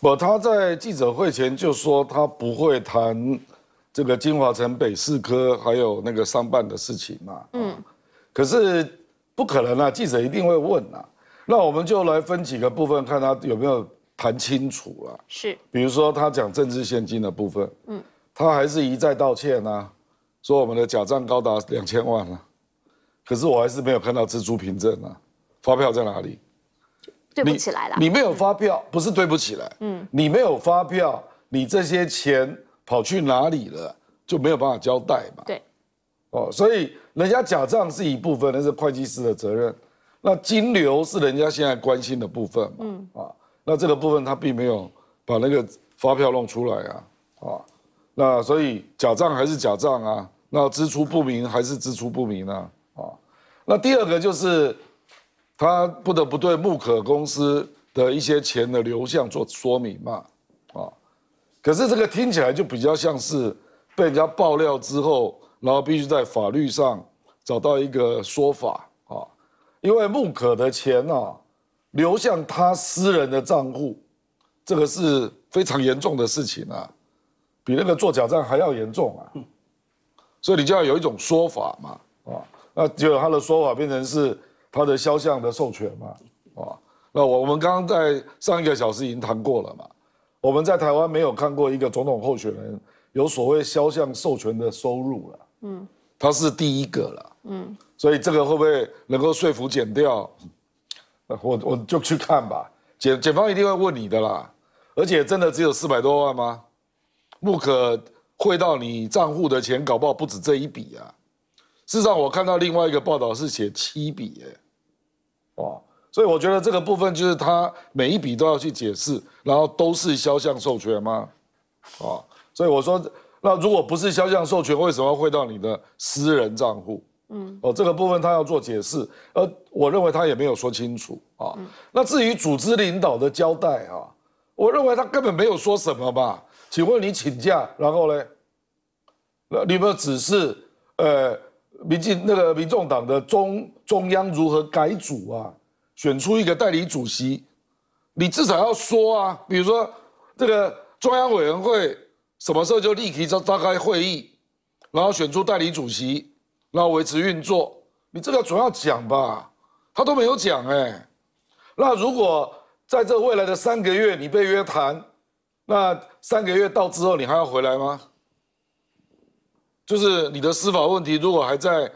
不，他在记者会前就说他不会谈这个金华城北四科还有那个商办的事情嘛。嗯，可是不可能啊，记者一定会问啊。那我们就来分几个部分看他有没有谈清楚了。是，比如说他讲政治现金的部分，嗯，他还是一再道歉啊，说我们的假账高达两千万了，可是我还是没有看到支出凭证啊，发票在哪里？对不起来了，你没有发票，不是对不起来，嗯，你没有发票，你这些钱跑去哪里了，就没有办法交代嘛，对，哦，所以人家假账是一部分，那是会计师的责任，那金流是人家现在关心的部分嘛，嗯啊，那这个部分他并没有把那个发票弄出来啊，啊，那所以假账还是假账啊，那支出不明还是支出不明呢，啊，那第二个就是。他不得不对木可公司的一些钱的流向做说明嘛，啊，可是这个听起来就比较像是被人家爆料之后，然后必须在法律上找到一个说法啊，因为木可的钱啊流向他私人的账户，这个是非常严重的事情啊，比那个做假账还要严重啊，所以你就要有一种说法嘛，啊，那就他的说法变成是。他的肖像的授权嘛，啊，那我我们刚刚在上一个小时已经谈过了嘛，我们在台湾没有看过一个总统候选人有所谓肖像授权的收入了，嗯，他是第一个了，嗯，所以这个会不会能够说服减掉？那我我就去看吧，检检方一定会问你的啦，而且真的只有四百多万吗？不可汇到你账户的钱，搞不好不止这一笔啊。事实上，我看到另外一个报道是写七笔，哎。哦，所以我觉得这个部分就是他每一笔都要去解释，然后都是肖像授权吗？啊，所以我说，那如果不是肖像授权，为什么要汇到你的私人账户？嗯，哦，这个部分他要做解释，而我认为他也没有说清楚啊。那至于组织领导的交代啊，我认为他根本没有说什么吧？请问你请假，然后呢？那你们只是呃。民进那个民众党的中中央如何改组啊？选出一个代理主席，你至少要说啊，比如说这个中央委员会什么时候就立即召召开会议，然后选出代理主席，然后维持运作，你这个总要讲吧？他都没有讲哎。那如果在这未来的三个月你被约谈，那三个月到之后你还要回来吗？就是你的司法问题，如果还在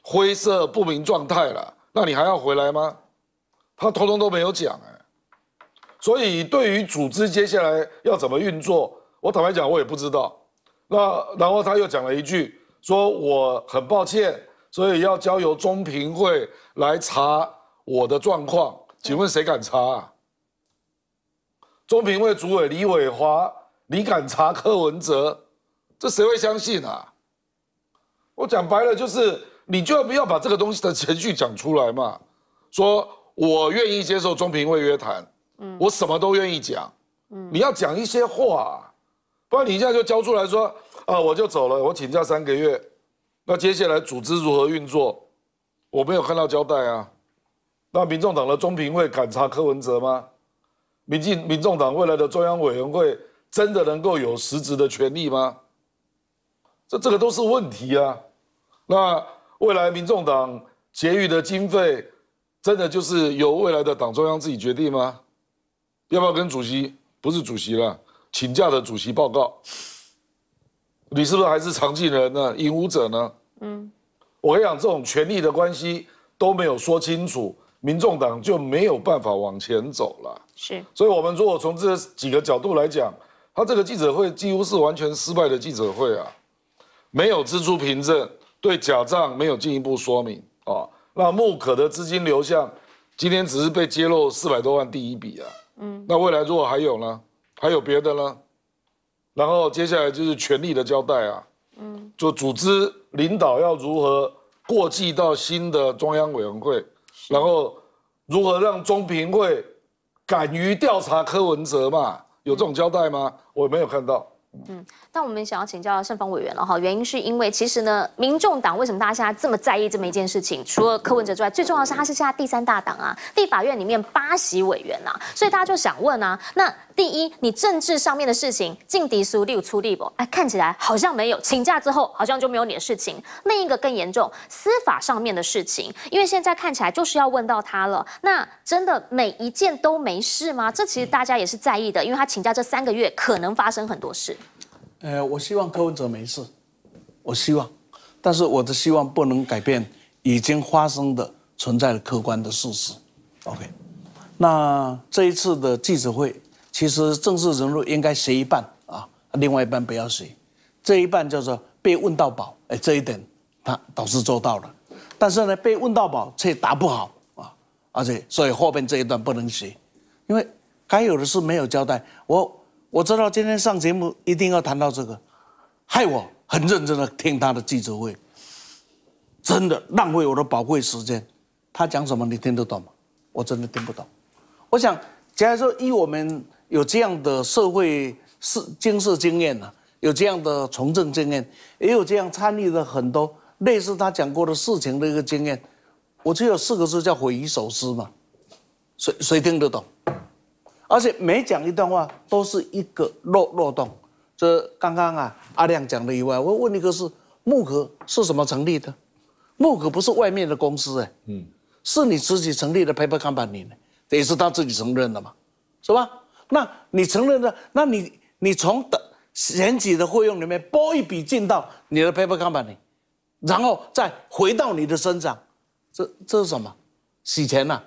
灰色不明状态了，那你还要回来吗？他通通都没有讲哎，所以对于组织接下来要怎么运作，我坦白讲我也不知道。那然后他又讲了一句，说我很抱歉，所以要交由中评会来查我的状况。请问谁敢查？中评会主委李伟华，你敢查柯文哲？这谁会相信啊？我讲白了就是，你就要不要把这个东西的程序讲出来嘛？说我愿意接受中评会约谈，嗯，我什么都愿意讲，嗯，你要讲一些话，不然你现在就交出来说，啊，我就走了，我请假三个月，那接下来组织如何运作？我没有看到交代啊。那民众党的中评会敢查柯文哲吗？民进民众党未来的中央委员会真的能够有实质的权利吗？这这个都是问题啊。那未来民众党结余的经费，真的就是由未来的党中央自己决定吗？要不要跟主席？不是主席了，请假的主席报告。你是不是还是常进人呢？引武者呢？嗯，我跟你讲，这种权力的关系都没有说清楚，民众党就没有办法往前走了。是，所以我们如果从这几个角度来讲，他这个记者会几乎是完全失败的记者会啊，没有支出凭证。对假账没有进一步说明啊。那慕可的资金流向，今天只是被揭露四百多万第一笔啊。嗯，那未来如果还有呢？还有别的呢？然后接下来就是权力的交代啊。嗯，就组织领导要如何过继到新的中央委员会？然后如何让中评会敢于调查柯文哲嘛？有这种交代吗？我没有看到。嗯，那我们想要请教盛方委员了哈，原因是因为其实呢，民众党为什么大家现在这么在意这么一件事情？除了柯文哲之外，最重要是他是现在第三大党啊，立法院里面八席委员呐，所以大家就想问啊，那。第一，你政治上面的事情进敌输六出力不哎，看起来好像没有请假之后好像就没有你的事情。另一个更严重，司法上面的事情，因为现在看起来就是要问到他了。那真的每一件都没事吗？这其实大家也是在意的，因为他请假这三个月可能发生很多事。呃，我希望柯文哲没事，我希望，但是我的希望不能改变已经发生的存在的客观的事实。OK，那这一次的记者会。其实正式人物应该写一半啊，另外一半不要写，这一半叫做被问到饱，哎，这一点他倒是做到了，但是呢，被问到饱却答不好啊，而且所以后面这一段不能写，因为该有的事没有交代。我我知道今天上节目一定要谈到这个，害我很认真的听他的记者会，真的浪费我的宝贵时间。他讲什么你听得懂吗？我真的听不懂。我想假如说以我们。有这样的社会是经事经验呢，有这样的从政经验，也有这样参与的很多类似他讲过的事情的一个经验，我就有四个字叫毁于首思嘛，谁谁听得懂？而且每讲一段话都是一个漏漏洞。这刚刚啊，阿亮讲的以外，我问你一个是木可是什么成立的？木可不是外面的公司哎，嗯，是你自己成立的 company 呢？也是他自己承认的嘛，是吧？那你承认的？那你你从的选举的费用里面拨一笔进到你的 paper company，然后再回到你的身上，这这是什么？洗钱呐？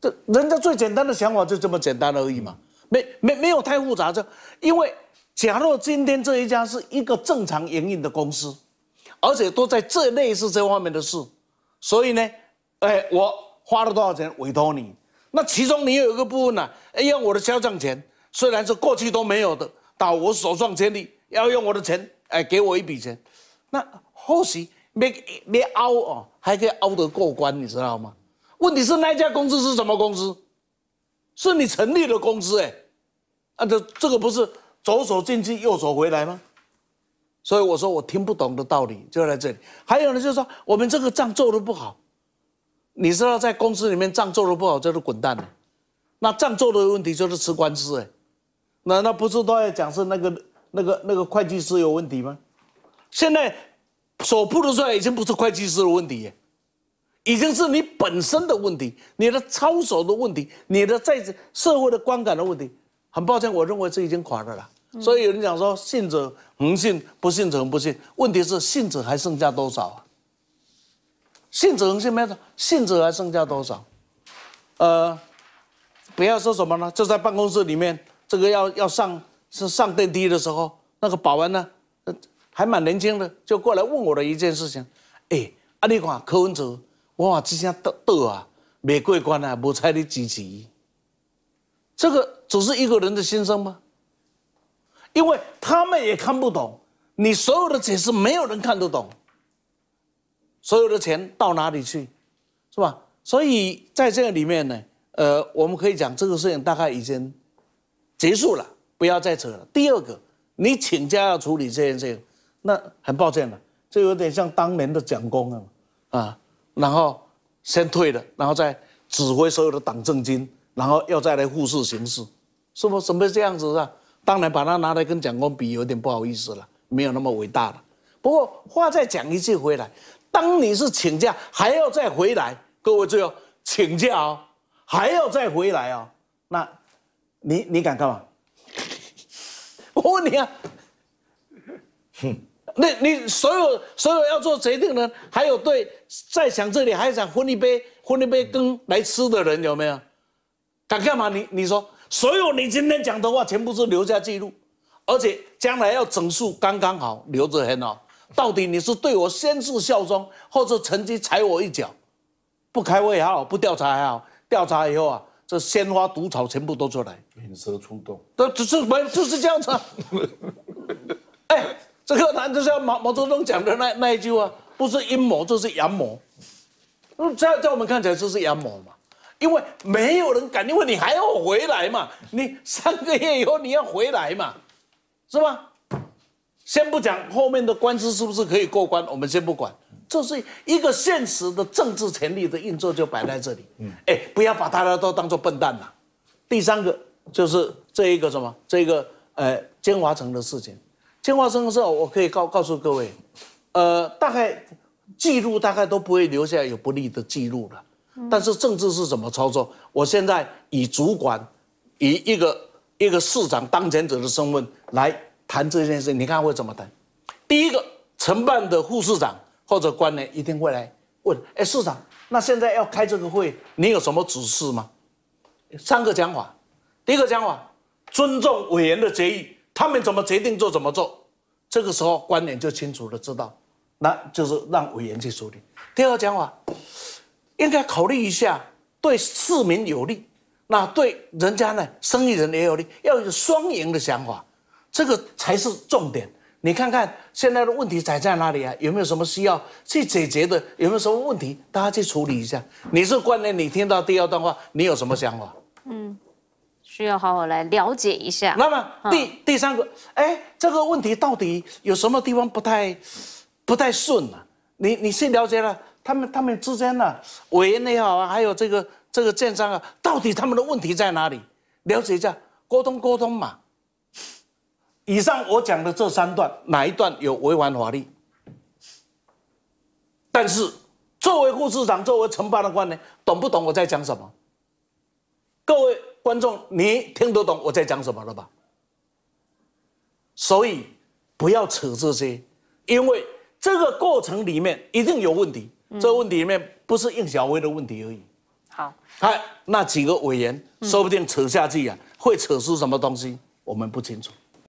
这人家最简单的想法就这么简单而已嘛，没没没有太复杂。这因为，假若今天这一家是一个正常营运的公司，而且都在这类似这方面的事，所以呢，哎，我花了多少钱委托你？那其中你有一个部分呢，哎，用我的销账钱，虽然是过去都没有的，到我手上签立，要用我的钱，哎，给我一笔钱，那或许别别凹哦，还可以凹得过关，你知道吗？问题是那家公司是什么公司？是你成立的公司哎，啊，这这个不是左手进去右手回来吗？所以我说我听不懂的道理就在这里。还有呢，就是说我们这个账做的不好。你知道在公司里面账做的不好就是滚蛋那账做的问题就是吃官司哎，那那不是都在讲是那个那个那个会计师有问题吗？现在，铺不出来已经不是会计师的问题，已经是你本身的问题，你的操守的问题，你的在社会的观感的问题。很抱歉，我认为这已经垮了啦。所以有人讲说信者恒信，不信者不信。问题是信者还剩下多少啊？信者恒信没有，信者还剩下多少？呃，不要说什么呢，就在办公室里面，这个要要上是上电梯的时候，那个保安呢，还蛮年轻的，就过来问我的一件事情，哎，阿你看柯文哲哇，这下得得啊，没过关啊，无猜你几级？这个只是一个人的心声吗？因为他们也看不懂你所有的解释，没有人看得懂。所有的钱到哪里去，是吧？所以在这个里面呢，呃，我们可以讲这个事情大概已经结束了，不要再扯了。第二个，你请假要处理这件事情，那很抱歉了，这有点像当年的蒋公啊，啊。然后先退了，然后再指挥所有的党政军，然后要再来复试形式，是不怎么这样子啊？当然，把它拿来跟蒋公比，有点不好意思了，没有那么伟大了。不过话再讲一句回来。当你是请假，还要再回来，各位注意哦，请假哦，还要再回来哦。那，你你敢干嘛？我问你啊，哼，那你所有所有要做决定的人，还有对在想这里还想分一杯分一杯羹来吃的人有没有？敢干嘛？你你说，所有你今天讲的话全部是留下记录，而且将来要整数刚刚好，留着很哦。到底你是对我先是效忠，或者趁机踩我一脚？不开会还好，不调查还好，调查以后啊，这鲜花毒草全部都出来，引蛇出洞，都只是没就是这样子。哎，这个难，就是毛毛泽东讲的那那一句啊，不是阴谋，就是阳谋。在在我们看起来就是阳谋嘛，因为没有人敢，因为你还要回来嘛，你三个月以后你要回来嘛，是吧？先不讲后面的官司是不是可以过关，我们先不管，这是一个现实的政治权力的运作就摆在这里。嗯，哎，不要把大家都当做笨蛋了。第三个就是这一个什么，这个呃，建华城的事情。建华城的事，我可以告告诉各位，呃，大概记录大概都不会留下有不利的记录了。但是政治是怎么操作？我现在以主管，以一个一个市长当前者的身份来。谈这件事，你看会怎么谈？第一个承办的副市长或者官员一定会来问：“哎，市长，那现在要开这个会，你有什么指示吗？”三个讲法：第一个讲法，尊重委员的决议，他们怎么决定做怎么做。这个时候，官员就清楚的知道，那就是让委员去处理。第二讲法，应该考虑一下对市民有利，那对人家呢，生意人也有利，要有双赢的想法。这个才是重点。你看看现在的问题在在哪里啊？有没有什么需要去解决的？有没有什么问题？大家去处理一下。你是关联，你听到第二段话，你有什么想法？嗯，需要好好来了解一下。那么第第三个，哎，这个问题到底有什么地方不太不太顺呢？你你先了解了他们他们之间呢，委员也好啊，还有这个这个建商啊，到底他们的问题在哪里？了解一下，沟通沟通嘛。以上我讲的这三段哪一段有违反法律？但是作为副市长，作为承办的官员，懂不懂我在讲什么？各位观众，你听得懂我在讲什么了吧？所以不要扯这些，因为这个过程里面一定有问题。这个问题里面不是应小薇的问题而已。好，他那几个委员说不定扯下去啊，会扯出什么东西，我们不清楚。